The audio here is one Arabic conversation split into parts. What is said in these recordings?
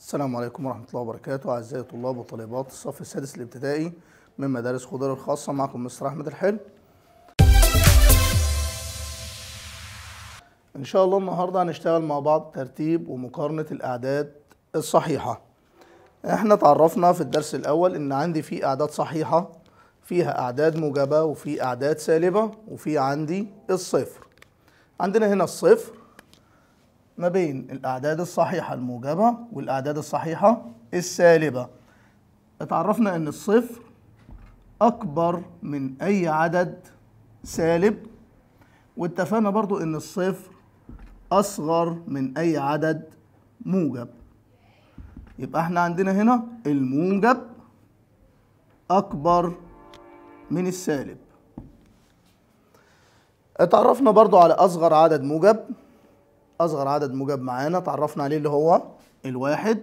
السلام عليكم ورحمة الله وبركاته أعزائي طلاب وطالبات الصف السادس الابتدائي من مدارس خضر الخاصة معكم مستر أحمد الحلو إن شاء الله النهاردة هنشتغل مع بعض ترتيب ومقارنة الأعداد الصحيحة احنا تعرفنا في الدرس الأول إن عندي في أعداد صحيحة فيها أعداد موجبة وفي أعداد سالبة وفي عندي الصفر عندنا هنا الصفر ما بين الأعداد الصحيحة الموجبة والأعداد الصحيحة السالبة اتعرفنا أن الصفر أكبر من أي عدد سالب واتفقنا برضو أن الصفر أصغر من أي عدد موجب يبقى احنا عندنا هنا الموجب أكبر من السالب اتعرفنا برضو على أصغر عدد موجب اصغر عدد موجب معانا تعرفنا عليه اللي هو الواحد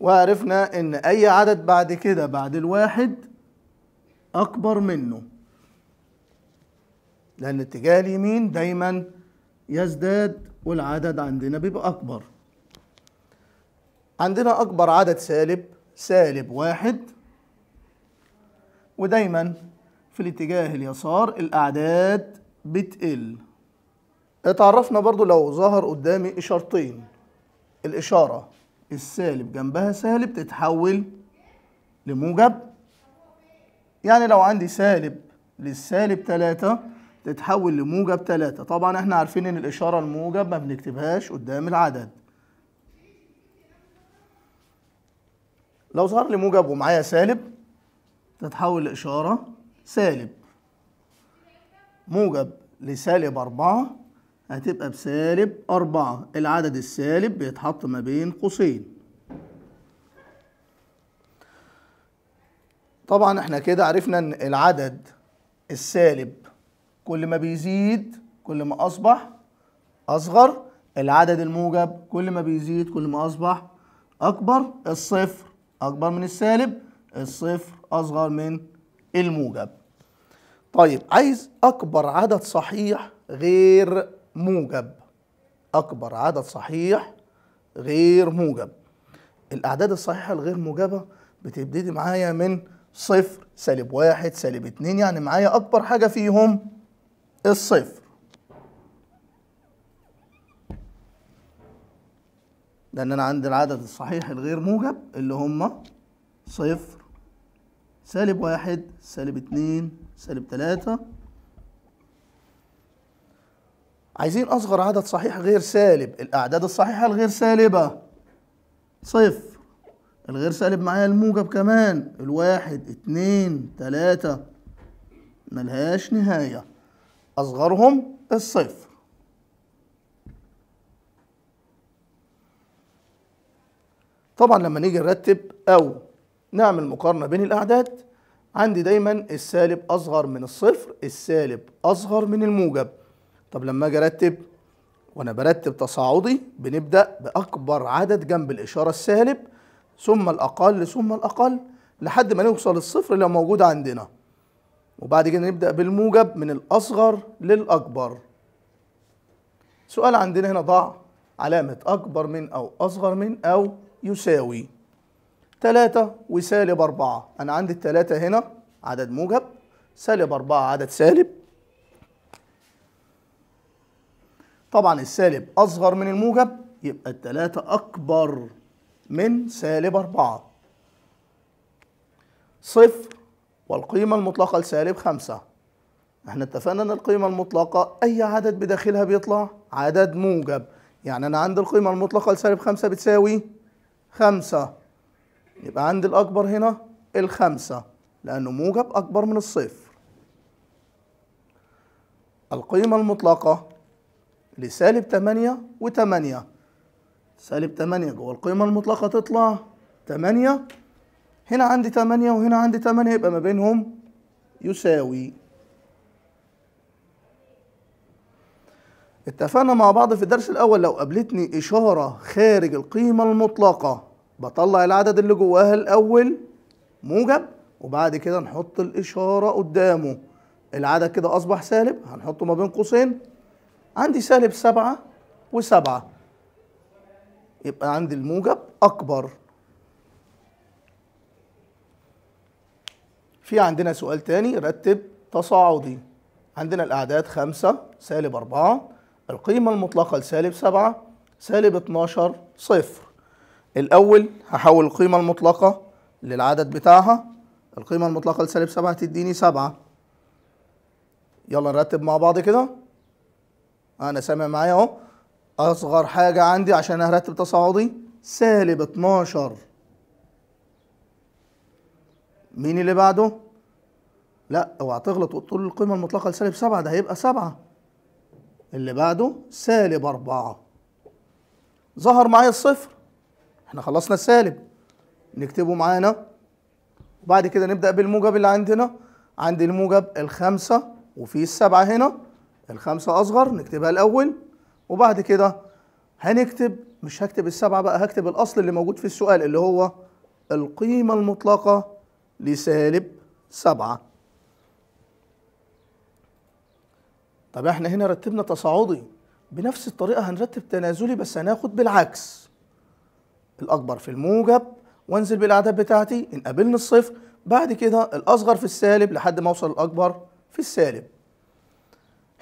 وعرفنا ان اي عدد بعد كده بعد الواحد اكبر منه لان اتجاه اليمين دايما يزداد والعدد عندنا بيبقى اكبر عندنا اكبر عدد سالب سالب واحد ودايما في الاتجاه اليسار الاعداد بتقل اتعرفنا برضو لو ظهر قدامي إشارتين الإشارة السالب جنبها سالب تتحول لموجب يعني لو عندي سالب للسالب 3 تتحول لموجب 3 طبعا احنا عارفين ان الإشارة الموجب ما بنكتبهاش قدام العدد لو ظهر لي موجب ومعايا سالب تتحول لإشارة سالب موجب لسالب 4 هتبقى بسالب أربعة العدد السالب بيتحط ما بين قوسين طبعا احنا كده عرفنا ان العدد السالب كل ما بيزيد كل ما أصبح أصغر العدد الموجب كل ما بيزيد كل ما أصبح أكبر الصفر أكبر من السالب الصفر أصغر من الموجب طيب عايز أكبر عدد صحيح غير موجب أكبر عدد صحيح غير موجب الأعداد الصحيحة الغير موجبة بتبتدي معايا من صفر سالب واحد سالب اتنين يعني معايا أكبر حاجة فيهم الصفر لأن أنا عندي العدد الصحيح الغير موجب اللي هما صفر سالب واحد سالب اتنين سالب تلاتة عايزين أصغر عدد صحيح غير سالب الأعداد الصحيحة الغير سالبة صفر الغير سالب معايا الموجب كمان الواحد اتنين تلاتة ملهاش نهاية أصغرهم الصفر طبعا لما نيجي نرتب أو نعمل مقارنة بين الأعداد عندي دايما السالب أصغر من الصفر السالب أصغر من الموجب طب لما اجي ارتب وانا برتب تصاعدي بنبدا باكبر عدد جنب الاشاره السالب ثم الاقل ثم الاقل لحد ما نوصل الصفر اللي موجود عندنا وبعد كده نبدا بالموجب من الاصغر للاكبر سؤال عندنا هنا ضع علامة أكبر من أو أصغر من أو يساوي تلاتة وسالب أربعة أنا عندي التلاتة هنا عدد موجب سالب أربعة عدد سالب طبعا السالب أصغر من الموجب يبقى التلاتة أكبر من سالب أربعة صفر والقيمة المطلقة لسالب خمسة احنا اتفقنا ان القيمة المطلقة اي عدد بداخلها بيطلع عدد موجب يعني انا عندي القيمة المطلقة لسالب خمسة بتساوي خمسة يبقى عندي الاكبر هنا الخمسة لانه موجب اكبر من الصفر القيمة المطلقة لسالب 8 و8 سالب 8 جوه القيمة المطلقة تطلع 8 هنا عندي 8 وهنا عندي 8 يبقى ما بينهم يساوي اتفقنا مع بعض في الدرس الأول لو قابلتني إشارة خارج القيمة المطلقة بطلع العدد اللي جواها الأول موجب وبعد كده نحط الإشارة قدامه العدد كده أصبح سالب هنحطه ما بين قوسين عندي سالب سبعة وسبعة يبقى عندي الموجب أكبر في عندنا سؤال تاني رتب تصاعدي عندنا الأعداد خمسة سالب أربعة القيمة المطلقة لسالب سبعة سالب 12 صفر الأول هحول القيمة المطلقة للعدد بتاعها القيمة المطلقة لسالب سبعة هتديني سبعة يلا نرتب مع بعض كده انا سامع معايا اهو اصغر حاجه عندي عشان ارتب تصاعدي سالب 12 مين اللي بعده لا اوعى تغلط وتقول القيمه المطلقه لسالب 7 ده هيبقى 7 اللي بعده سالب 4 ظهر معايا الصفر احنا خلصنا السالب نكتبه معانا وبعد كده نبدأ بالموجب اللي عندنا عندي الموجب الخمسة وفي السبعة هنا الخمسة أصغر نكتبها الأول وبعد كده هنكتب مش هكتب السبعة بقى هكتب الأصل اللي موجود في السؤال اللي هو القيمة المطلقة لسالب سبعة طب احنا هنا رتبنا تصاعدي بنفس الطريقة هنرتب تنازلي بس هناخد بالعكس الأكبر في الموجب وانزل بالأعداد بتاعتي إن قابلني الصفر بعد كده الأصغر في السالب لحد ما أوصل الأكبر في السالب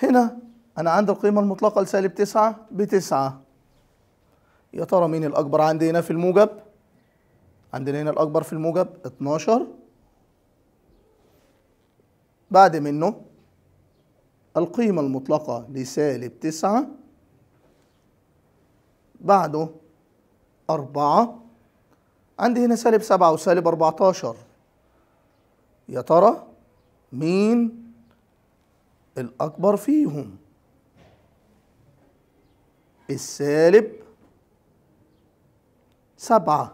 هنا أنا عندي القيمة المطلقة لسالب تسعة بتسعة يا ترى مين الأكبر عندي هنا في الموجب؟ عندنا هنا الأكبر في الموجب 12 بعد منه القيمة المطلقة لسالب تسعة بعده أربعة عندي هنا سالب سبعة وسالب أربعتاشر يا ترى مين الأكبر فيهم السالب سبعة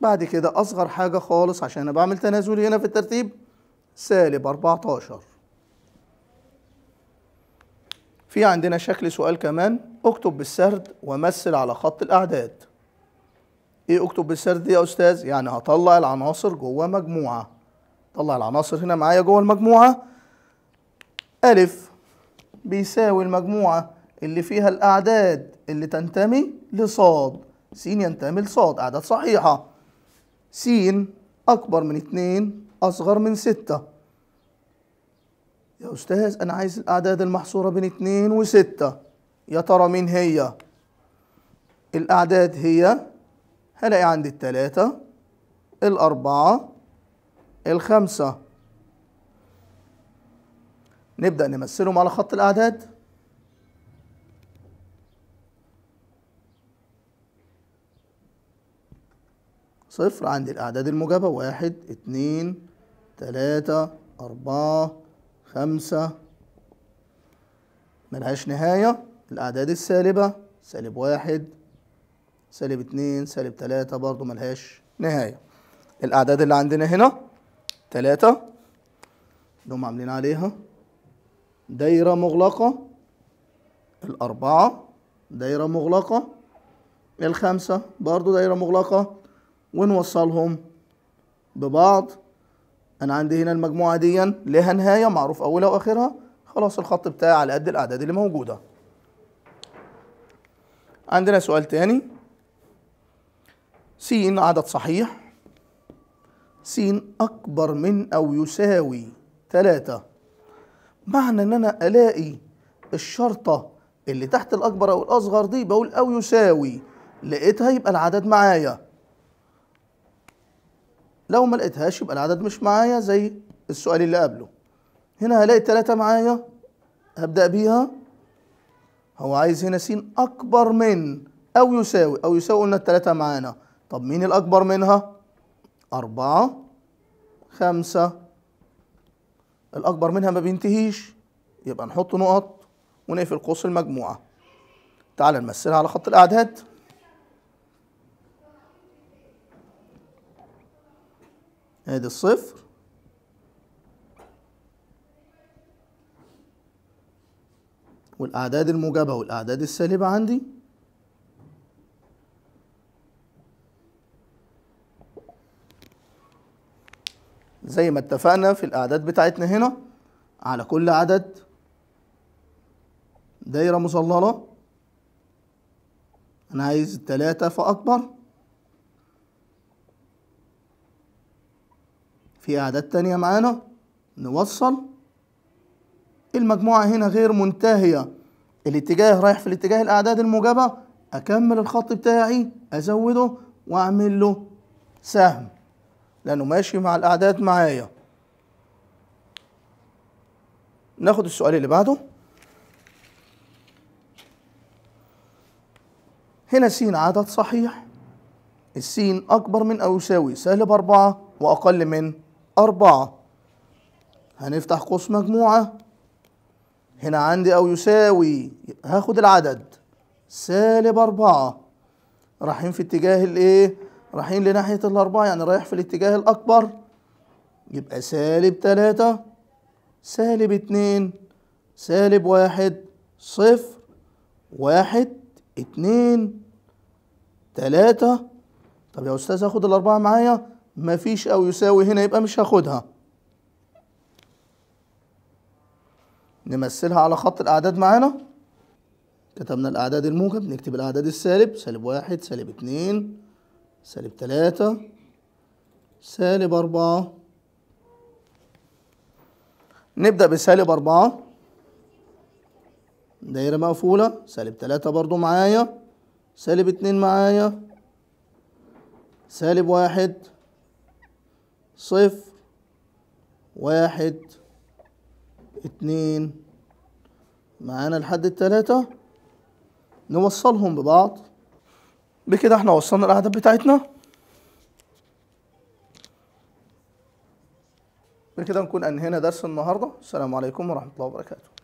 بعد كده أصغر حاجة خالص عشان أنا بعمل تنازل هنا في الترتيب سالب 14 في عندنا شكل سؤال كمان اكتب بالسرد ومثل على خط الأعداد ايه اكتب بالسرد دي يا أستاذ؟ يعني هطلع العناصر جوه مجموعة طلع العناصر هنا معايا جوه المجموعة ألف بيساوي المجموعة اللي فيها الأعداد اللي تنتمي لصاد س ينتمي لصاد أعداد صحيحة س أكبر من 2 أصغر من 6 يا أستاذ أنا عايز الأعداد المحصورة بين 2 و6 يا ترى مين هي؟ الأعداد هي هلاقي عندي التلاتة الأربعة الخمسة نبدأ نمثلهم على خط الأعداد صفر عندي الأعداد الموجبة واحد اتنين تلاتة أربعة خمسة ملهاش نهاية الأعداد السالبة سالب واحد سالب اتنين سالب تلاتة برضو ملهاش نهاية الأعداد اللي عندنا هنا تلاتة اللي هم عاملين عليها دايرة مغلقة الأربعة دايرة مغلقة الخمسة برضو دايرة مغلقة ونوصلهم ببعض أنا عندي هنا المجموعة دي لها نهاية معروف أولها وآخرها خلاص الخط بتاعي على قد الأعداد اللي موجودة عندنا سؤال تاني س عدد صحيح س أكبر من أو يساوي ثلاثة معنى ان انا الاقي الشرطة اللي تحت الاكبر او الاصغر دي بقول او يساوي لقيتها يبقى العدد معايا لو ما لقيتهاش يبقى العدد مش معايا زي السؤال اللي قبله هنا هلاقي ثلاثة معايا هبدأ بيها هو عايز هنا س أكبر من أو يساوي أو يساوي قلنا التلاتة معانا طب مين الأكبر منها؟ أربعة خمسة الأكبر منها ما بينتهيش يبقى نحط نقط ونقفل قوس المجموعة تعال نمثلها على خط الأعداد ادي الصفر والأعداد الموجبة والأعداد السالبة عندي زي ما اتفقنا في الأعداد بتاعتنا هنا على كل عدد دايرة مظللة أنا عايز تلاتة فأكبر في أعداد تانية معانا نوصل المجموعة هنا غير منتهية الاتجاه رايح في الاتجاه الأعداد الموجبة أكمل الخط بتاعي أزوده وأعمل له سهم لأنه ماشي مع الأعداد معايا ناخد السؤال اللي بعده هنا س عدد صحيح السين أكبر من أو يساوي سالب أربعة وأقل من أربعة هنفتح قوس مجموعة هنا عندي أو يساوي هاخد العدد سالب أربعة رايحين في اتجاه الإيه؟ رايحين لناحية الأربعة يعني رايح في الاتجاه الأكبر يبقى سالب تلاتة سالب اتنين سالب واحد صفر واحد اتنين تلاتة طب يا أستاذ هاخد الأربعة معايا مفيش أو يساوي هنا يبقى مش هاخدها نمثلها على خط الأعداد معانا كتبنا الأعداد الموجب نكتب الأعداد السالب سالب واحد سالب اتنين سالب تلاتة سالب أربعة نبدأ بسالب أربعة دايرة مقفولة سالب تلاتة برضو معايا سالب اتنين معايا سالب واحد صفر واحد اتنين معانا لحد التلاتة نوصلهم ببعض بكده احنا وصلنا الاعداد بتاعتنا بكده نكون انهينا درس النهارده السلام عليكم ورحمه الله وبركاته